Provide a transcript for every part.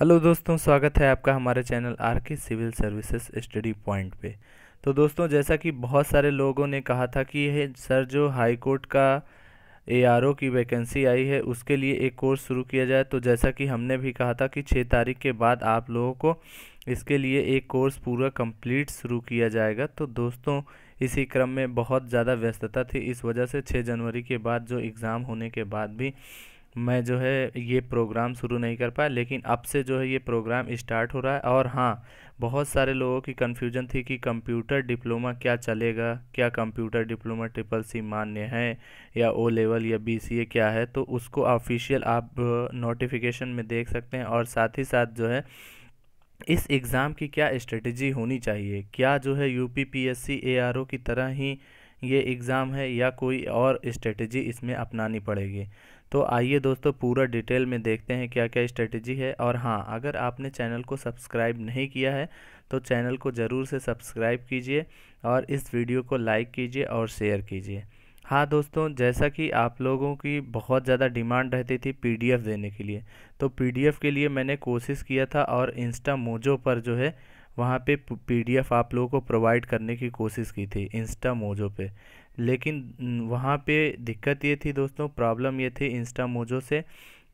hello दोस्तों स्वागत है आपका हमारे channel R K civil services study point पे तो दोस्तों जैसा कि बहुत सारे लोगों ने कहा था कि यह सर जो हाई कोर्ट का एआरओ की वैकेंसी आई है उसके लिए एक कोर्स शुरू किया जाए तो जैसा कि हमने भी कहा था कि छः तारीख के बाद आप लोगों को इसके लिए एक कोर्स पूरा कंप्लीट शुरू किया जाएगा तो दोस्तों इसी क्रम में बहुत ज़्यादा व्यस्तता थी इस वजह से छः जनवरी के बाद जो एग्ज़ाम होने के बाद भी मैं जो है ये प्रोग्राम शुरू नहीं कर पाया लेकिन अब से जो है ये प्रोग्राम स्टार्ट हो रहा है और हाँ बहुत सारे लोगों की कन्फ्यूजन थी कि कंप्यूटर डिप्लोमा क्या चलेगा क्या कंप्यूटर डिप्लोमा ट्रिपल सी मान्य है या ओ लेवल या बी सी ए क्या है तो उसको ऑफिशियल आप नोटिफिकेशन में देख सकते हैं और साथ ही साथ जो है इस एग्ज़ाम की क्या स्ट्रेटजी होनी चाहिए क्या जो है U P P S C A R O की तरह ही ये एग्ज़ाम है या कोई और स्ट्रेटजी इसमें अपनानी पड़ेगी तो आइए दोस्तों पूरा डिटेल में देखते हैं क्या क्या स्ट्रेटजी है और हाँ अगर आपने चैनल को सब्सक्राइब नहीं किया है तो चैनल को ज़रूर से सब्सक्राइब कीजिए और इस वीडियो को लाइक कीजिए और शेयर कीजिए हाँ दोस्तों जैसा कि आप लोगों की बहुत ज़्यादा डिमांड रहती थी पीडीएफ देने के लिए तो पीडीएफ के लिए मैंने कोशिश किया था और इंस्टा मोजो पर जो है वहाँ पे पीडीएफ आप लोगों को प्रोवाइड करने की कोशिश की थी इंस्टा मोजो पे लेकिन वहाँ पे दिक्कत ये थी दोस्तों प्रॉब्लम ये थी इंस्टा मोजो से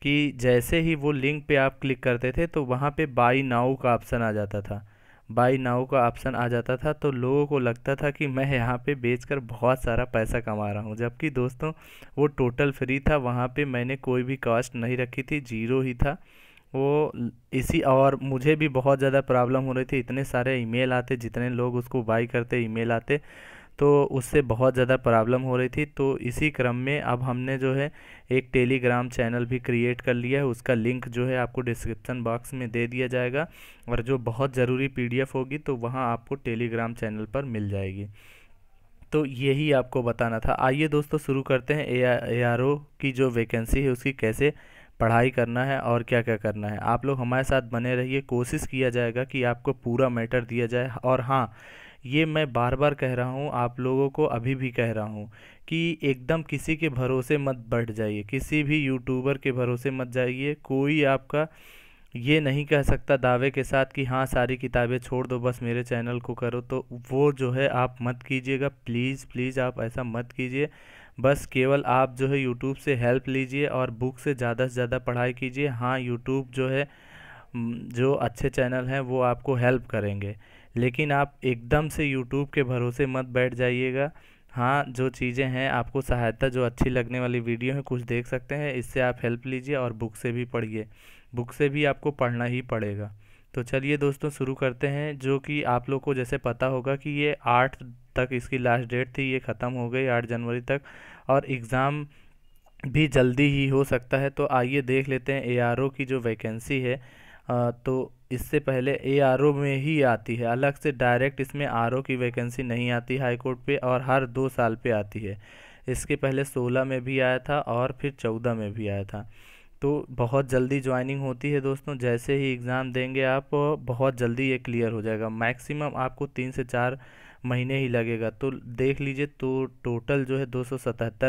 कि जैसे ही वो लिंक पे आप क्लिक करते थे तो वहाँ पे बाई नाउ का ऑप्शन आ जाता था बाई नाउ का ऑप्शन आ जाता था तो लोगों को लगता था कि मैं यहाँ पे बेचकर बहुत सारा पैसा कमा रहा हूँ जबकि दोस्तों वो टोटल फ्री था वहाँ पे मैंने कोई भी कॉस्ट नहीं रखी थी जीरो ही था वो इसी और मुझे भी बहुत ज़्यादा प्रॉब्लम हो रही थी इतने सारे ईमेल आते जितने लोग उसको बाई करते ईमेल आते तो उससे बहुत ज़्यादा प्रॉब्लम हो रही थी तो इसी क्रम में अब हमने जो है एक टेलीग्राम चैनल भी क्रिएट कर लिया है उसका लिंक जो है आपको डिस्क्रिप्सन बॉक्स में दे दिया जाएगा और जो बहुत ज़रूरी पीडीएफ होगी तो वहाँ आपको टेलीग्राम चैनल पर मिल जाएगी तो यही आपको बताना था आइए दोस्तों शुरू करते हैं ए आर ओ की जो वैकेंसी है उसकी कैसे पढ़ाई करना है और क्या क्या करना है आप लोग हमारे साथ बने रहिए कोशिश किया जाएगा कि आपको पूरा मैटर दिया जाए और हाँ ये मैं बार बार कह रहा हूँ आप लोगों को अभी भी कह रहा हूँ कि एकदम किसी के भरोसे मत बैठ जाइए किसी भी यूट्यूबर के भरोसे मत जाइए कोई आपका ये नहीं कह सकता दावे के साथ कि हाँ सारी किताबें छोड़ दो बस मेरे चैनल को करो तो वो जो है आप मत कीजिएगा प्लीज़ प्लीज़ आप ऐसा मत कीजिए बस केवल आप जो है यूट्यूब से हेल्प लीजिए और बुक से ज़्यादा से ज़्यादा पढ़ाई कीजिए हाँ यूट्यूब जो है जो अच्छे चैनल हैं वो आपको हेल्प करेंगे लेकिन आप एकदम से यूट्यूब के भरोसे मत बैठ जाइएगा हाँ जो चीज़ें हैं आपको सहायता जो अच्छी लगने वाली वीडियो है कुछ देख सकते हैं इससे आप हेल्प लीजिए और बुक से भी पढ़िए बुक से भी आपको पढ़ना ही पड़ेगा तो चलिए दोस्तों शुरू करते हैं जो कि आप लोग को जैसे पता होगा कि ये आठ तक इसकी लास्ट डेट थी ये ख़त्म हो गई आठ जनवरी तक और एग्ज़ाम भी जल्दी ही हो सकता है तो आइए देख लेते हैं एआरओ की जो वैकेंसी है तो इससे पहले ए आर ओ में ही आती है अलग से डायरेक्ट इसमें आर ओ की वैकेंसी नहीं आती हाई कोर्ट पे और हर दो साल पे आती है इसके पहले सोलह में भी आया था और फिर चौदह में भी आया था तो बहुत जल्दी ज्वाइनिंग होती है दोस्तों जैसे ही एग्ज़ाम देंगे आप बहुत जल्दी ये क्लियर हो जाएगा मैक्सिमम आपको तीन से चार महीने ही लगेगा तो देख लीजिए तो टोटल जो है दो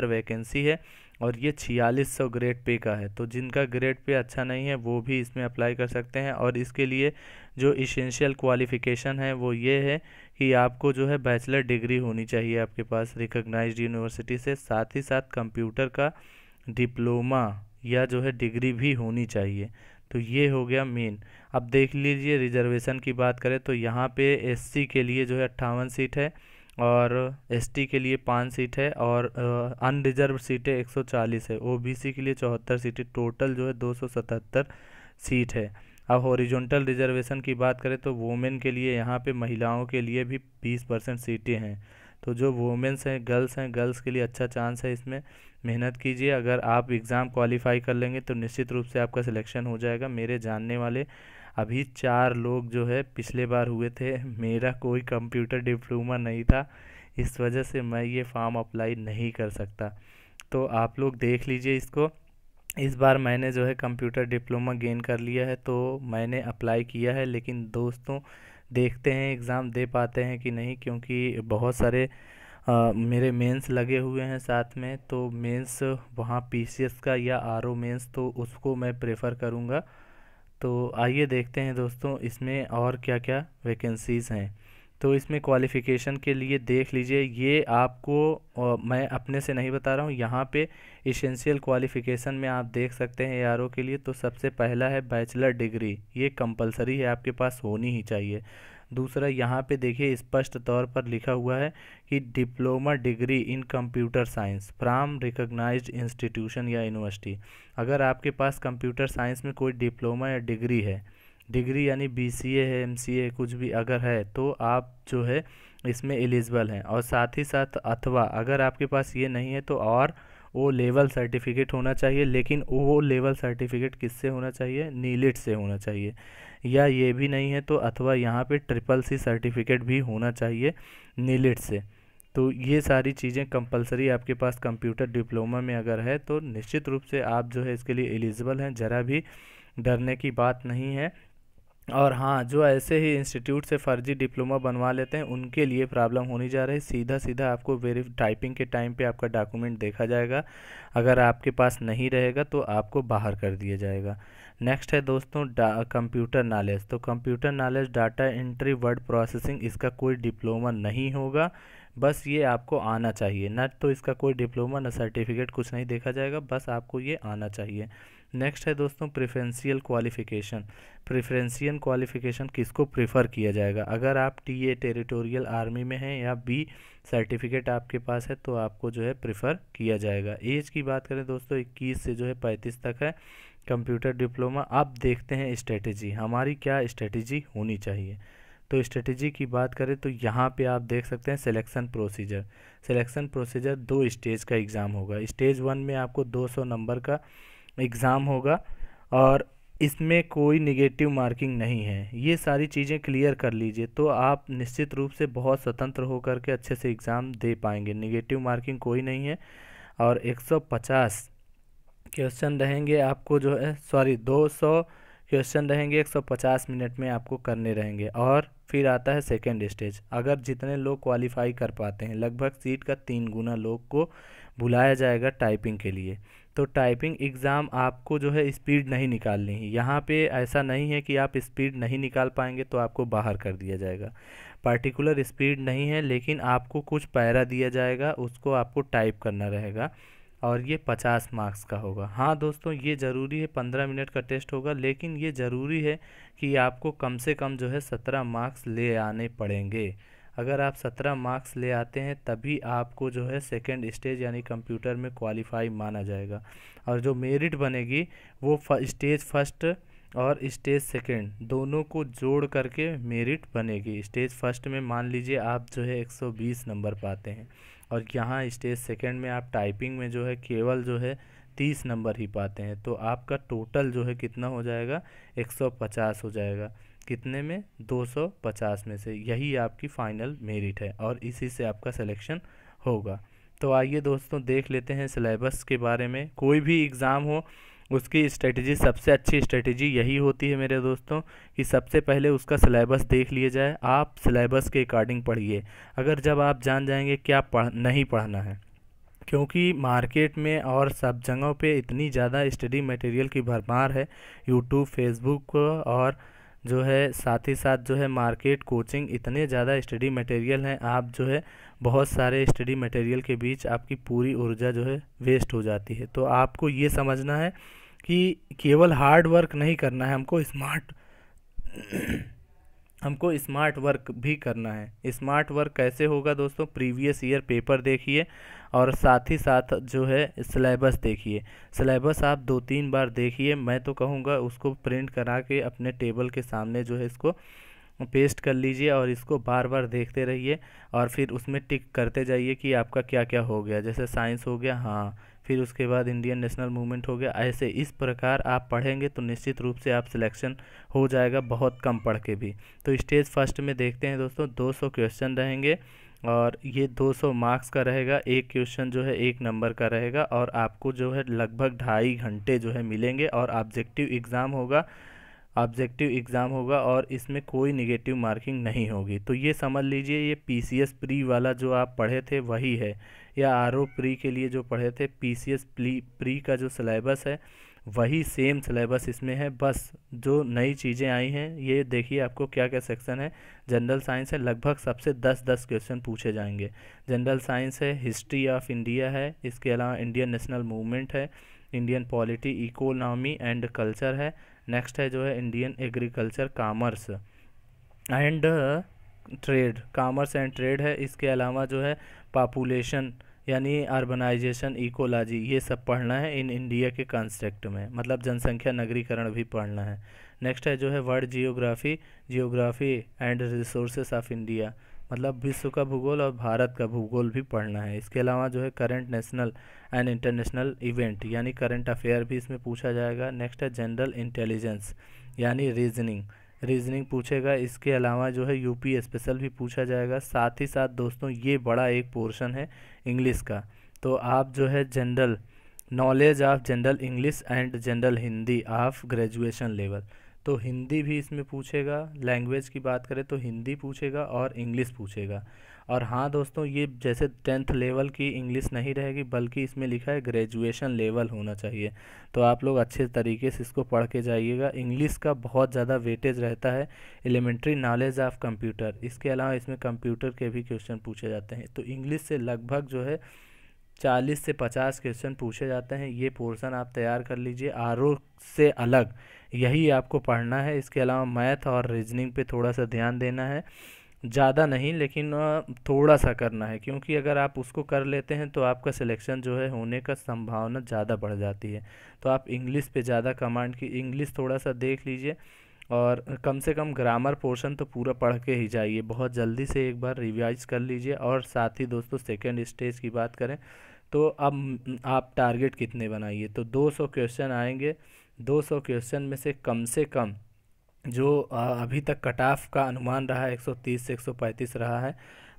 वैकेंसी है और ये छियालीस सौ ग्रेड पे का है तो जिनका ग्रेड पे अच्छा नहीं है वो भी इसमें अप्लाई कर सकते हैं और इसके लिए जो इसेंशियल क्वालिफ़िकेशन है वो ये है कि आपको जो है बैचलर डिग्री होनी चाहिए आपके पास रिकग्नाइज यूनिवर्सिटी से साथ ही साथ कंप्यूटर का डिप्लोमा या जो है डिग्री भी होनी चाहिए तो ये हो गया मेन अब देख लीजिए रिजर्वेशन की बात करें तो यहाँ पे एससी के लिए जो है अट्ठावन सीट है और एसटी के लिए पाँच सीट है और अनरिजर्व सीटें 140 है ओबीसी के लिए चौहत्तर सीटें टोटल जो है 277 सीट है अब हॉरिजॉन्टल रिजर्वेशन की बात करें तो वोमेन के लिए यहाँ पे महिलाओं के लिए भी 20 परसेंट सीटें हैं तो जो वोमेंस हैं गर्ल्स हैं गर्ल्स के लिए अच्छा चांस है इसमें मेहनत कीजिए अगर आप एग्ज़ाम क्वालिफाई कर लेंगे तो निश्चित रूप से आपका सिलेक्शन हो जाएगा मेरे जानने वाले अभी चार लोग जो है पिछले बार हुए थे मेरा कोई कंप्यूटर डिप्लोमा नहीं था इस वजह से मैं ये फॉर्म अप्लाई नहीं कर सकता तो आप लोग देख लीजिए इसको इस बार मैंने जो है कंप्यूटर डिप्लोमा गेन कर लिया है तो मैंने अप्लाई किया है लेकिन दोस्तों देखते हैं एग्ज़ाम दे पाते हैं कि नहीं क्योंकि बहुत सारे आ, मेरे मेंस लगे हुए हैं साथ में तो मेंस वहाँ पीसीएस का या आर मेंस तो उसको मैं प्रेफ़र करूँगा तो आइए देखते हैं दोस्तों इसमें और क्या क्या वैकेंसीज़ हैं तो इसमें क्वालिफ़िकेशन के लिए देख लीजिए ये आपको आ, मैं अपने से नहीं बता रहा हूँ यहाँ पे इसेंशियल क्वालिफ़िकेशन में आप देख सकते हैं ए के लिए तो सबसे पहला है बैचलर डिग्री ये कंपलसरी है आपके पास होनी ही चाहिए दूसरा यहाँ पे देखिए स्पष्ट तौर पर लिखा हुआ है कि diploma degree in computer science from recognised institution या यूनिवर्सिटी अगर आपके पास कंप्यूटर साइंस में कोई डिप्लोमा या डिग्री है डिग्री यानी बी सी ए है एम सी ए कुछ भी अगर है तो आप जो है इसमें एलिजिबल हैं और साथ ही साथ अथवा अगर आपके पास ये नहीं है तो और वो लेवल सर्टिफिकेट होना चाहिए लेकिन वो लेवल सर्टिफिकेट किससे होना चाहिए नीलिट से होना चाहिए या ये भी नहीं है तो अथवा यहाँ पे ट्रिपल सी सर्टिफिकेट भी होना चाहिए नीलिट से तो ये सारी चीज़ें कंपलसरी आपके पास कंप्यूटर डिप्लोमा में अगर है तो निश्चित रूप से आप जो है इसके लिए एलिजिबल हैं ज़रा भी डरने की बात नहीं है और हाँ जो ऐसे ही इंस्टीट्यूट से फर्जी डिप्लोमा बनवा लेते हैं उनके लिए प्रॉब्लम होनी जा रही है सीधा सीधा आपको वेरी टाइपिंग के टाइम पे आपका डॉक्यूमेंट देखा जाएगा अगर आपके पास नहीं रहेगा तो आपको बाहर कर दिया जाएगा नेक्स्ट है दोस्तों कंप्यूटर नॉलेज तो computer knowledge data entry word processing इसका कोई डिप्लोमा नहीं होगा बस ये आपको आना चाहिए ना तो इसका कोई डिप्लोमा ना सर्टिफिकेट कुछ नहीं देखा जाएगा बस आपको ये आना चाहिए नेक्स्ट है दोस्तों प्रेफरेंशियल क्वालिफिकेशन प्रेफरेंशियल क्वालिफिकेशन किसको प्रेफर किया जाएगा अगर आप टी ए टेरिटोरियल आर्मी में हैं या बी सर्टिफिकेट आपके पास है तो आपको जो है प्रेफर किया जाएगा एज की बात करें दोस्तों इक्कीस से जो है पैंतीस तक है कंप्यूटर डिप्लोमा आप देखते हैं स्ट्रेटेजी हमारी क्या स्ट्रेटेजी होनी चाहिए तो स्ट्रेटजी की बात करें तो यहाँ पे आप देख सकते हैं सिलेक्शन प्रोसीजर सिलेक्शन प्रोसीजर दो स्टेज का एग्ज़ाम होगा स्टेज वन में आपको 200 नंबर का एग्ज़ाम होगा और इसमें कोई निगेटिव मार्किंग नहीं है ये सारी चीज़ें क्लियर कर लीजिए तो आप निश्चित रूप से बहुत स्वतंत्र होकर के अच्छे से एग्ज़ाम दे पाएंगे निगेटिव मार्किंग कोई नहीं है और 150 क्वेश्चन रहेंगे आपको जो है सॉरी 200 क्वेश्चन रहेंगे 150 मिनट में आपको करने रहेंगे और फिर आता है सेकेंड स्टेज अगर जितने लोग क्वालिफाई कर पाते हैं लगभग सीट का तीन गुना लोग को बुलाया जाएगा टाइपिंग के लिए तो टाइपिंग एग्ज़ाम आपको जो है स्पीड नहीं निकालनी है यहाँ पे ऐसा नहीं है कि आप स्पीड नहीं निकाल पाएंगे तो आपको बाहर कर दिया जाएगा पार्टिकुलर स्पीड नहीं है लेकिन आपको कुछ पैरा दिया जाएगा उसको आपको टाइप करना रहेगा और ये पचास मार्क्स का होगा हाँ दोस्तों ये ज़रूरी है पंद्रह मिनट का टेस्ट होगा लेकिन ये ज़रूरी है कि आपको कम से कम जो है सत्रह मार्क्स ले आने पड़ेंगे अगर आप सत्रह मार्क्स ले आते हैं तभी आपको जो है सेकेंड स्टेज यानी कंप्यूटर में क्वालिफाई माना जाएगा और जो मेरिट बनेगी वो स्टेज फर्स्ट और स्टेज सेकेंड दोनों को जोड़ करके मेरिट बनेगी स्टेज फर्स्ट में मान लीजिए आप जो है 120 नंबर पाते हैं और यहाँ स्टेज सेकेंड में आप टाइपिंग में जो है केवल जो है तीस नंबर ही पाते हैं तो आपका टोटल जो है कितना हो जाएगा एक सौ पचास हो जाएगा कितने में दो सौ पचास में से यही आपकी फ़ाइनल मेरिट है और इसी से आपका सिलेक्शन होगा तो आइए दोस्तों देख लेते हैं सिलेबस के बारे में कोई भी एग्ज़ाम हो उसकी स्ट्रेटजी सबसे अच्छी स्ट्रेटजी यही होती है मेरे दोस्तों कि सबसे पहले उसका सिलेबस देख लिया जाए आप सिलेबस के अकॉर्डिंग पढ़िए अगर जब आप जान जाएंगे क्या पढ़ नहीं पढ़ना है क्योंकि मार्केट में और सब जगहों पे इतनी ज़्यादा स्टडी मटेरियल की भरमार है यूट्यूब फेसबुक और जो है साथ ही साथ जो है मार्केट कोचिंग इतने ज़्यादा स्टडी मटेरियल हैं आप जो है बहुत सारे स्टडी मटेरियल के बीच आपकी पूरी ऊर्जा जो है वेस्ट हो जाती है तो आपको ये समझना है कि केवल हार्ड वर्क नहीं करना है हमको स्मार्ट हमको स्मार्ट वर्क भी करना है स्मार्ट वर्क कैसे होगा दोस्तों प्रीवियस ईयर पेपर देखिए और साथ ही साथ जो है सिलेबस देखिए सिलेबस आप दो तीन बार देखिए मैं तो कहूँगा उसको प्रिंट करा के अपने टेबल के सामने जो है इसको पेस्ट कर लीजिए और इसको बार बार देखते रहिए और फिर उसमें टिक करते जाइए कि आपका क्या क्या हो गया जैसे साइंस हो गया हाँ फिर उसके बाद इंडियन नेशनल मूवमेंट हो गया ऐसे इस प्रकार आप पढ़ेंगे तो निश्चित रूप से आप सिलेक्शन हो जाएगा बहुत कम पढ़ के भी तो स्टेज फर्स्ट में देखते हैं दोस्तों 200 क्वेश्चन रहेंगे और ये 200 मार्क्स का रहेगा एक क्वेश्चन जो है एक नंबर का रहेगा और आपको जो है लगभग ढाई घंटे जो है मिलेंगे और ऑब्जेक्टिव एग्ज़ाम होगा ऑब्जेक्टिव एग्ज़ाम होगा और इसमें कोई निगेटिव मार्किंग नहीं होगी तो ये समझ लीजिए ये पीसीएस प्री वाला जो आप पढ़े थे वही है या आर ओ प्री के लिए जो पढ़े थे पी सी एस प्री का जो सिलेबस है वही सेम सिलेबस इसमें है बस जो नई चीज़ें आई हैं ये देखिए आपको क्या क्या सेक्शन है जनरल साइंस है लगभग सबसे दस दस क्वेश्चन पूछे जाएंगे जनरल साइंस है हिस्ट्री ऑफ इंडिया है इसके अलावा इंडियन नेशनल मूवमेंट है Indian polity economy and culture है नेक्स्ट है जो है Indian agriculture commerce and trade commerce and trade है इसके अलावा जो है पापुलेशन यानी अर्बनाइजेशन इकोलॉजी ये सब पढ़ना है इन इंडिया के कॉन्सेप्ट में मतलब जनसंख्या नगरीकरण भी पढ़ना है नेक्स्ट है जो है world geography geography and resources of India मतलब विश्व का भूगोल और भारत का भूगोल भी पढ़ना है इसके अलावा जो है current national and international event यानी करंट अफेयर भी इसमें पूछा जाएगा नेक्स्ट है जनरल इंटेलिजेंस यानी रीजनिंग रीजनिंग पूछेगा इसके अलावा जो है यूपी स्पेशल भी पूछा जाएगा साथ ही साथ दोस्तों ये बड़ा एक पोर्शन है इंग्लिश का तो आप जो है general knowledge of general English and general Hindi of graduation level तो हिंदी भी इसमें पूछेगा लैंग्वेज की बात करें तो हिंदी पूछेगा और इंग्लिश पूछेगा और हाँ दोस्तों ये जैसे टेंथ लेवल की इंग्लिश नहीं रहेगी बल्कि इसमें लिखा है ग्रेजुएशन लेवल होना चाहिए तो आप लोग अच्छे तरीके से इसको पढ़ के जाइएगा इंग्लिश का बहुत ज़्यादा वेटेज रहता है एलिमेंट्री नॉलेज ऑफ कंप्यूटर इसके अलावा इसमें कंप्यूटर के भी क्वेश्चन पूछे जाते हैं तो इंग्लिश से लगभग जो है चालीस से पचास क्वेश्चन पूछे जाते हैं ये पोर्सन आप तैयार कर लीजिए आर से अलग यही आपको पढ़ना है इसके अलावा मैथ और रीजनिंग पे थोड़ा सा ध्यान देना है ज़्यादा नहीं लेकिन थोड़ा सा करना है क्योंकि अगर आप उसको कर लेते हैं तो आपका सिलेक्शन जो है होने का संभावना ज़्यादा बढ़ जाती है तो आप इंग्लिश पे ज़्यादा कमांड की इंग्लिश थोड़ा सा देख लीजिए और कम से कम ग्रामर पोर्शन तो पूरा पढ़ के ही जाइए बहुत जल्दी से एक बार रिवाइज कर लीजिए और साथ ही दोस्तों सेकेंड स्टेज की बात करें तो अब आप टारगेट कितने बनाइए तो दो क्वेश्चन आएंगे दो क्वेश्चन में से कम से कम जो अभी तक कट ऑफ का अनुमान रहा है 130 से 135 रहा है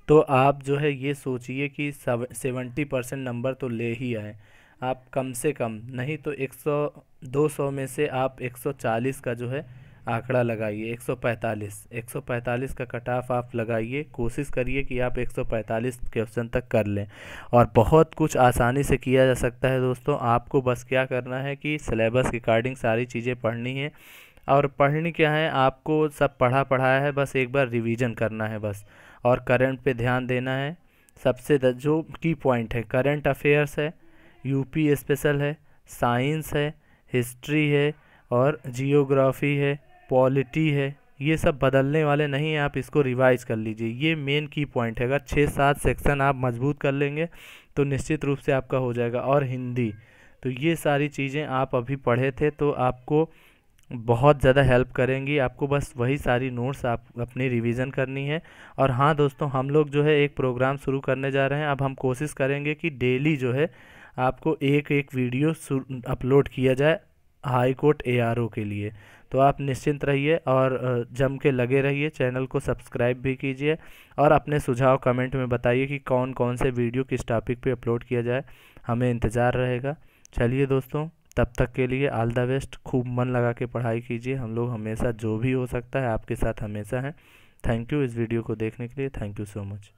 तो आप जो है ये सोचिए कि सेवेंटी परसेंट नंबर तो ले ही आए आप कम से कम नहीं तो 100 200 में से आप 140 का जो है आंकड़ा लगाइए 145 145 का कट ऑफ आप लगाइए कोशिश करिए कि आप 145 क्वेश्चन तक कर लें और बहुत कुछ आसानी से किया जा सकता है दोस्तों आपको बस क्या करना है कि सिलेबस के अकॉर्डिंग सारी चीज़ें पढ़नी है और पढ़नी क्या है आपको सब पढ़ा पढ़ाया है बस एक बार रिवीजन करना है बस और करंट पे ध्यान देना है सबसे जो की पॉइंट है करंट अफेयर्स है यूपी स्पेशल है साइंस है हिस्ट्री है और जियोग्राफी है पॉलिटी है ये सब बदलने वाले नहीं हैं आप इसको रिवाइज कर लीजिए ये मेन की पॉइंट है अगर छः सात सेक्शन आप मजबूत कर लेंगे तो निश्चित रूप से आपका हो जाएगा और हिंदी तो ये सारी चीज़ें आप अभी पढ़े थे तो आपको बहुत ज़्यादा हेल्प करेंगी आपको बस वही सारी नोट्स आप अपनी रिवीजन करनी है और हाँ दोस्तों हम लोग जो है एक प्रोग्राम शुरू करने जा रहे हैं अब हम कोशिश करेंगे कि डेली जो है आपको एक एक वीडियो अपलोड किया जाए हाई कोर्ट एआरओ के लिए तो आप निश्चिंत रहिए और जम के लगे रहिए चैनल को सब्सक्राइब भी कीजिए और अपने सुझाव कमेंट में बताइए कि कौन कौन से वीडियो किस टॉपिक पर अपलोड किया जाए हमें इंतज़ार रहेगा चलिए दोस्तों तब तक के लिए ऑल द बेस्ट खूब मन लगा के पढ़ाई कीजिए हम लोग हमेशा जो भी हो सकता है आपके साथ हमेशा हैं थैंक यू इस वीडियो को देखने के लिए थैंक यू सो मच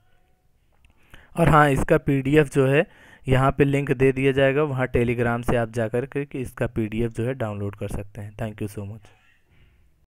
और हाँ इसका पीडीएफ जो है यहाँ पे लिंक दे दिया जाएगा वहाँ टेलीग्राम से आप जा कर के इसका पीडीएफ जो है डाउनलोड कर सकते हैं थैंक यू सो मच